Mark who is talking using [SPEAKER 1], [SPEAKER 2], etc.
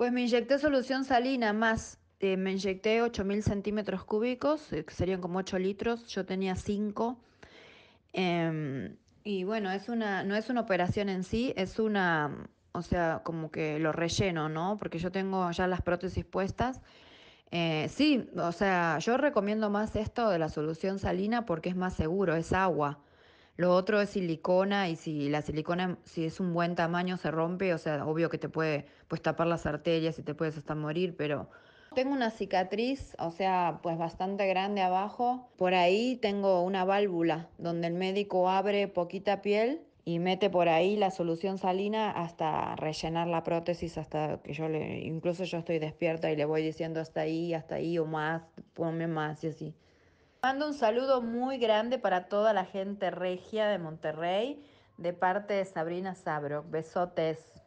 [SPEAKER 1] Pues me inyecté solución salina más, eh, me inyecté 8.000 centímetros cúbicos, eh, que serían como 8 litros, yo tenía 5. Em, y bueno, es una, no es una operación en sí, es una, o sea, como que lo relleno, ¿no? Porque yo tengo ya las prótesis puestas. Eh, sí, o sea, yo recomiendo más esto de la solución salina porque es más seguro, es agua. Lo otro es silicona y si la silicona, si es un buen tamaño, se rompe, o sea, obvio que te puede pues, tapar las arterias y te puedes hasta morir, pero tengo una cicatriz, o sea, pues bastante grande abajo. Por ahí tengo una válvula donde el médico abre poquita piel y mete por ahí la solución salina hasta rellenar la prótesis, hasta que yo le, incluso yo estoy despierta y le voy diciendo hasta ahí, hasta ahí o más, ponme más y así. Mando un saludo muy grande para toda la gente regia de Monterrey, de parte de Sabrina Sabro. Besotes.